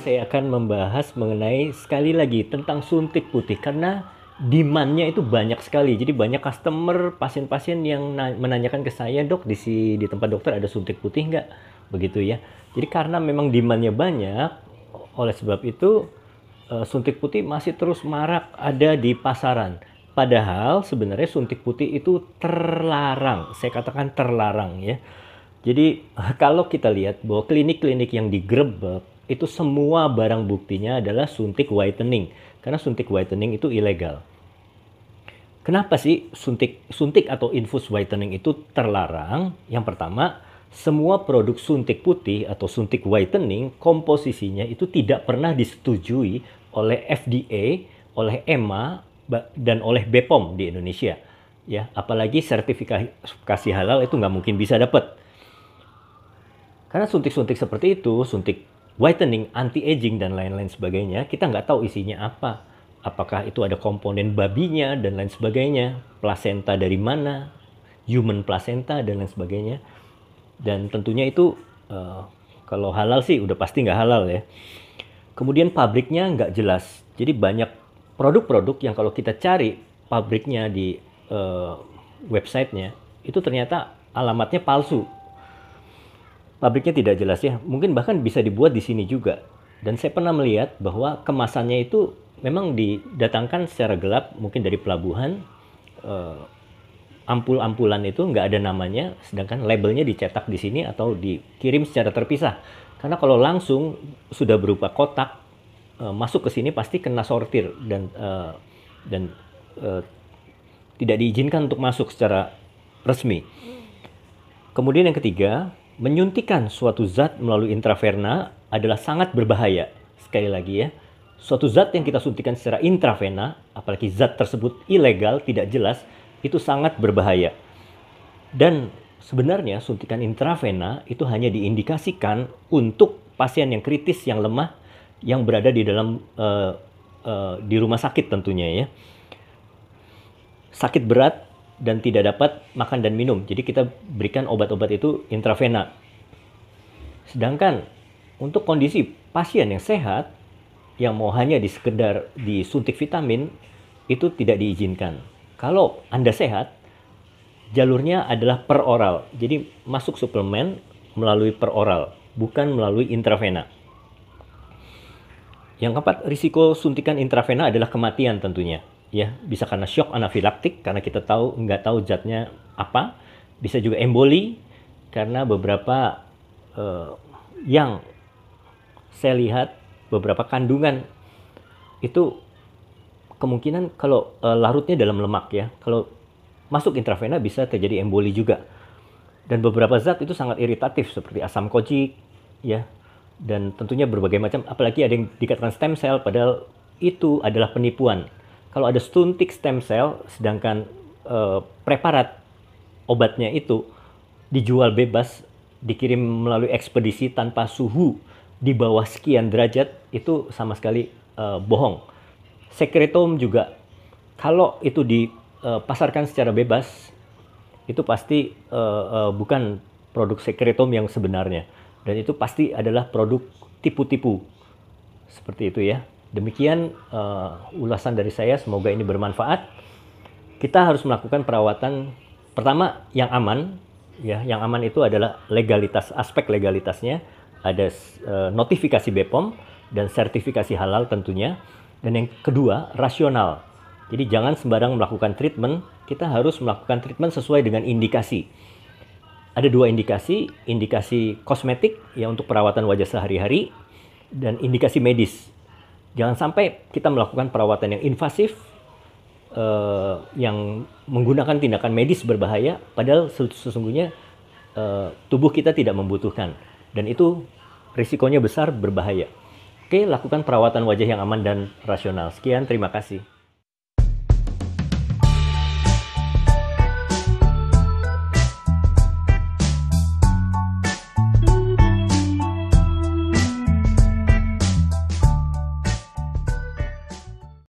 saya akan membahas mengenai sekali lagi tentang suntik putih karena demandnya itu banyak sekali. Jadi banyak customer pasien-pasien yang menanyakan ke saya dok di si di tempat dokter ada suntik putih nggak begitu ya. Jadi karena memang demandnya banyak oleh sebab itu eh, suntik putih masih terus marak ada di pasaran. Padahal sebenarnya suntik putih itu terlarang. Saya katakan terlarang ya. Jadi kalau kita lihat bahwa klinik-klinik yang digrebek itu semua barang buktinya adalah suntik whitening karena suntik whitening itu ilegal. Kenapa sih suntik suntik atau infus whitening itu terlarang? Yang pertama, semua produk suntik putih atau suntik whitening komposisinya itu tidak pernah disetujui oleh FDA, oleh EMA dan oleh BPOM di Indonesia. Ya, apalagi sertifikasi halal itu nggak mungkin bisa dapat. Karena suntik-suntik seperti itu, suntik whitening, anti-aging, dan lain-lain sebagainya, kita nggak tahu isinya apa. Apakah itu ada komponen babinya dan lain sebagainya, placenta dari mana, human placenta dan lain sebagainya. Dan tentunya itu uh, kalau halal sih udah pasti nggak halal ya. Kemudian pabriknya nggak jelas. Jadi banyak produk-produk yang kalau kita cari pabriknya di uh, websitenya itu ternyata alamatnya palsu pabriknya tidak jelas ya. Mungkin bahkan bisa dibuat di sini juga. Dan saya pernah melihat bahwa kemasannya itu memang didatangkan secara gelap, mungkin dari pelabuhan. Eh, ampul-ampulan itu nggak ada namanya, sedangkan labelnya dicetak di sini atau dikirim secara terpisah. Karena kalau langsung sudah berupa kotak, eh, masuk ke sini pasti kena sortir dan eh, dan tidak diizinkan untuk masuk secara resmi. Kemudian yang ketiga, Menyuntikan suatu zat melalui intravena adalah sangat berbahaya. Sekali lagi ya, suatu zat yang kita suntikan secara intravena, apalagi zat tersebut ilegal, tidak jelas, itu sangat berbahaya. Dan sebenarnya suntikan intravena itu hanya diindikasikan untuk pasien yang kritis, yang lemah, yang berada di dalam uh, uh, di rumah sakit tentunya ya. Sakit berat dan tidak dapat makan dan minum. Jadi kita berikan obat-obat itu intravena. Sedangkan untuk kondisi pasien yang sehat yang mau hanya di sekedar disuntik vitamin itu tidak diizinkan. Kalau Anda sehat, jalurnya adalah per oral. Jadi masuk suplemen melalui per oral, bukan melalui intravena. Yang keempat, risiko suntikan intravena adalah kematian tentunya ya bisa karena shock anafilaktik karena kita tahu nggak tahu zatnya apa bisa juga emboli karena beberapa uh, yang saya lihat beberapa kandungan itu kemungkinan kalau uh, larutnya dalam lemak ya kalau masuk intravena bisa terjadi emboli juga dan beberapa zat itu sangat iritatif seperti asam kojik ya dan tentunya berbagai macam apalagi ada yang dikatakan stem cell padahal itu adalah penipuan kalau ada suntik stem cell sedangkan eh, preparat obatnya itu dijual bebas dikirim melalui ekspedisi tanpa suhu di bawah sekian derajat itu sama sekali uh, bohong. Sekretom juga kalau itu dipasarkan eh, secara bebas itu pasti uh, uh, bukan produk sekretom yang sebenarnya dan itu pasti adalah produk tipu-tipu seperti itu ya. Demikian uh, ulasan dari saya, semoga ini bermanfaat. Kita harus melakukan perawatan pertama yang aman, ya. Yang aman itu adalah legalitas, aspek legalitasnya ada uh, notifikasi BPOM dan sertifikasi halal tentunya. Dan yang kedua, rasional. Jadi jangan sembarang melakukan treatment, kita harus melakukan treatment sesuai dengan indikasi. Ada dua indikasi, indikasi kosmetik ya untuk perawatan wajah sehari-hari dan indikasi medis Jangan sampai kita melakukan perawatan yang invasif, eh, yang menggunakan tindakan medis berbahaya, padahal sesungguhnya eh, tubuh kita tidak membutuhkan. Dan itu risikonya besar berbahaya. Oke, lakukan perawatan wajah yang aman dan rasional. Sekian, terima kasih.